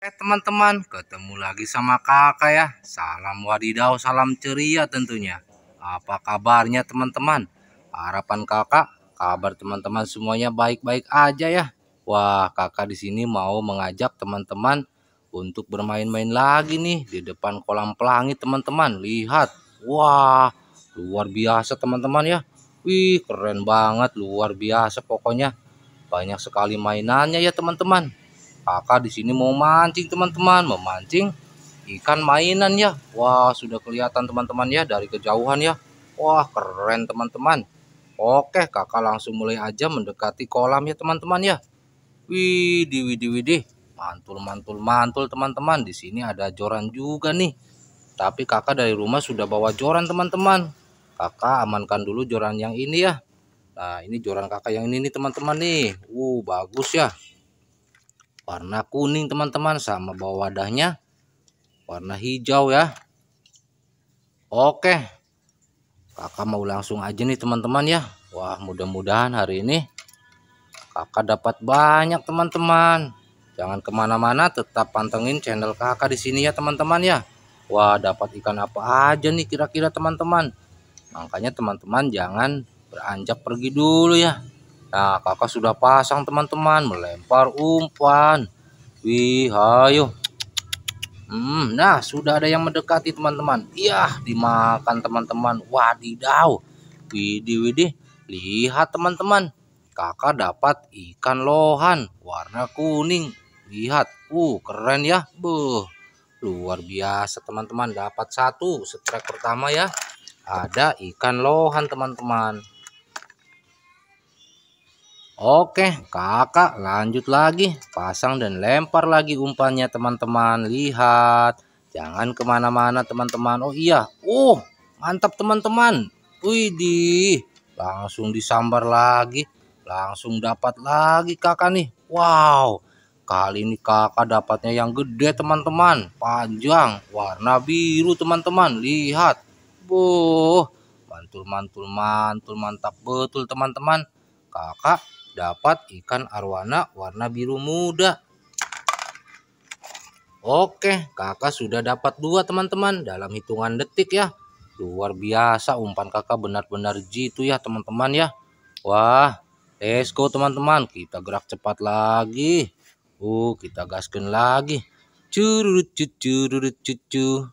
Eh teman-teman, ketemu lagi sama kakak ya. Salam wadidaw, salam ceria tentunya. Apa kabarnya teman-teman? Harapan kakak, kabar teman-teman semuanya baik-baik aja ya. Wah, kakak di sini mau mengajak teman-teman untuk bermain-main lagi nih di depan kolam pelangi teman-teman. Lihat, wah luar biasa teman-teman ya. Wih, keren banget, luar biasa pokoknya. Banyak sekali mainannya ya teman-teman kakak di sini mau mancing teman-teman mau mancing ikan mainan ya wah sudah kelihatan teman-teman ya dari kejauhan ya wah keren teman-teman oke kakak langsung mulai aja mendekati kolam ya teman-teman ya widih widih widih mantul mantul mantul teman-teman di sini ada joran juga nih tapi kakak dari rumah sudah bawa joran teman-teman kakak amankan dulu joran yang ini ya nah ini joran kakak yang ini nih teman-teman nih uh bagus ya warna kuning teman-teman sama bawah wadahnya warna hijau ya oke kakak mau langsung aja nih teman-teman ya wah mudah-mudahan hari ini kakak dapat banyak teman-teman jangan kemana-mana tetap pantengin channel kakak di sini ya teman-teman ya wah dapat ikan apa aja nih kira-kira teman-teman makanya teman-teman jangan beranjak pergi dulu ya Nah, kakak sudah pasang teman-teman, melempar umpan. Wih, ayo. Hmm, nah sudah ada yang mendekati teman-teman. Iya, dimakan teman-teman. Wadidaw. Widih, widih. Lihat teman-teman. Kakak dapat ikan lohan warna kuning. Lihat. Uh, keren ya. bu. Luar biasa teman-teman. Dapat satu setrek pertama ya. Ada ikan lohan teman-teman. Oke, kakak lanjut lagi. Pasang dan lempar lagi umpannya teman-teman. Lihat. Jangan kemana-mana teman-teman. Oh iya. uh mantap teman-teman. Widih. Langsung disambar lagi. Langsung dapat lagi kakak nih. Wow. Kali ini kakak dapatnya yang gede teman-teman. Panjang. Warna biru teman-teman. Lihat. Boh. Mantul, mantul, mantul. Mantap betul teman-teman. Kakak dapat ikan arwana warna biru muda. Oke, kakak sudah dapat dua teman-teman dalam hitungan detik ya. Luar biasa umpan kakak benar-benar jitu ya teman-teman ya. Wah, esko teman-teman. Kita gerak cepat lagi. Uh, kita gaskan lagi. Curut curut cucu.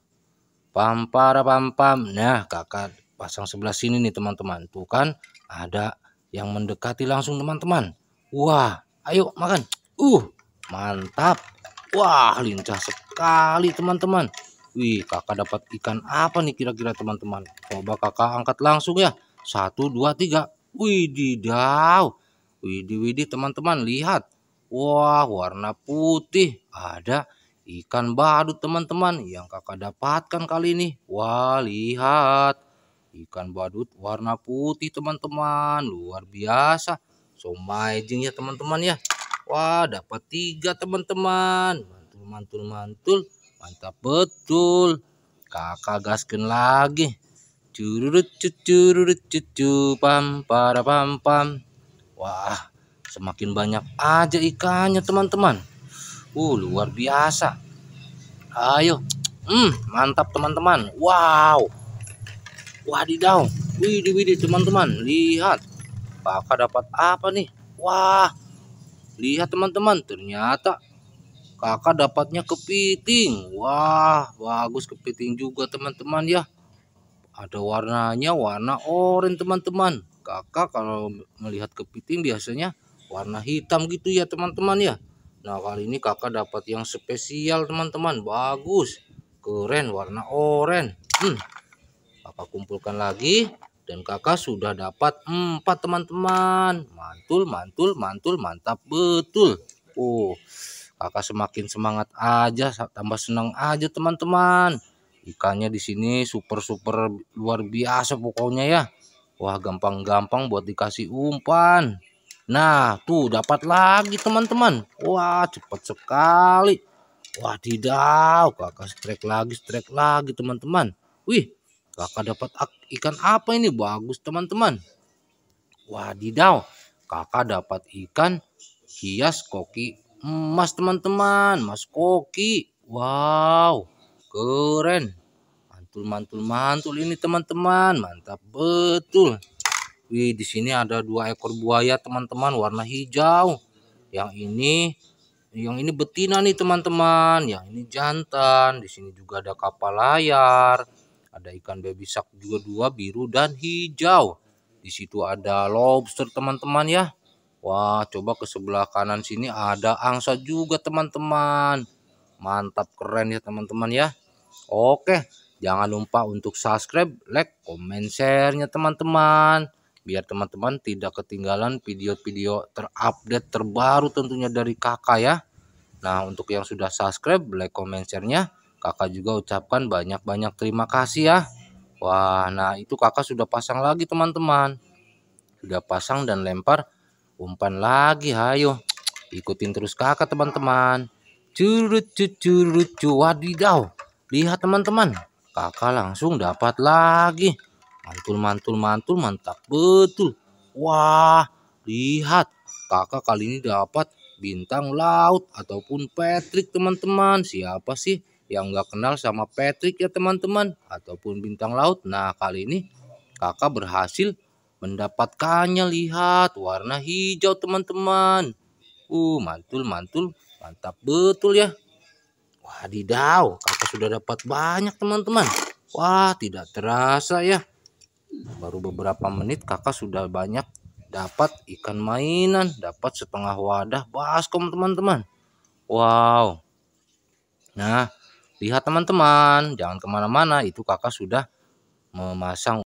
Pam para pam pam. Nah, kakak pasang sebelah sini nih teman-teman. Tuh kan ada yang mendekati langsung teman-teman. Wah, ayo makan. Uh, mantap. Wah, lincah sekali teman-teman. Wih, kakak dapat ikan apa nih kira-kira teman-teman? Coba kakak angkat langsung ya. Satu, dua, tiga. Wididaw. Widih, widih teman-teman. Lihat. Wah, warna putih. Ada ikan badut teman-teman yang kakak dapatkan kali ini. Wah, lihat ikan badut warna putih teman-teman luar biasa so amazing ya teman-teman ya wah dapat tiga teman-teman mantul mantul mantul mantap betul kakak gaskin lagi curut curut cucu pam para pam pam wah semakin banyak aja ikannya teman-teman uh luar biasa ayo hmm, mantap teman-teman wow wadidaw widi widi teman-teman lihat kakak dapat apa nih wah lihat teman-teman ternyata kakak dapatnya kepiting wah bagus kepiting juga teman-teman ya ada warnanya warna oranye teman-teman kakak kalau melihat kepiting biasanya warna hitam gitu ya teman-teman ya nah kali ini kakak dapat yang spesial teman-teman bagus keren warna oranye hmm. Papa kumpulkan lagi dan kakak sudah dapat empat teman-teman. Mantul, mantul, mantul, mantap betul. Oh, kakak semakin semangat aja, tambah senang aja teman-teman. Ikannya di sini super super luar biasa pokoknya ya. Wah gampang-gampang buat dikasih umpan. Nah tuh dapat lagi teman-teman. Wah cepat sekali. Wah tidak, kakak strike lagi strike lagi teman-teman. Wih Kakak dapat ikan apa ini? Bagus teman-teman. Wadidaw. Kakak dapat ikan hias koki emas teman-teman. Mas koki. Wow. Keren. Mantul-mantul-mantul ini teman-teman. Mantap betul. Wih, di sini ada dua ekor buaya teman-teman warna hijau. Yang ini yang ini betina nih teman-teman, yang ini jantan. Di sini juga ada kapal layar. Ada ikan baby shark juga dua biru dan hijau. Di situ ada lobster teman-teman ya. Wah, coba ke sebelah kanan sini ada angsa juga teman-teman. Mantap keren ya teman-teman ya. Oke, jangan lupa untuk subscribe, like, komen, share-nya teman-teman. Biar teman-teman tidak ketinggalan video-video terupdate terbaru tentunya dari kakak ya. Nah, untuk yang sudah subscribe, like, komen, share-nya kakak juga ucapkan banyak-banyak terima kasih ya wah nah itu kakak sudah pasang lagi teman-teman sudah pasang dan lempar umpan lagi hayo ikutin terus kakak teman-teman curut curut curut wadidaw lihat teman-teman kakak langsung dapat lagi mantul mantul mantul mantap betul wah lihat kakak kali ini dapat bintang laut ataupun Patrick teman-teman siapa sih yang nggak kenal sama Patrick ya teman-teman ataupun bintang laut. Nah kali ini kakak berhasil mendapatkannya lihat warna hijau teman-teman. Uh mantul mantul mantap betul ya. Wadidaw kakak sudah dapat banyak teman-teman. Wah tidak terasa ya. Baru beberapa menit kakak sudah banyak dapat ikan mainan dapat setengah wadah baskom teman-teman. Wow. Nah Lihat teman-teman, jangan kemana-mana, itu kakak sudah memasang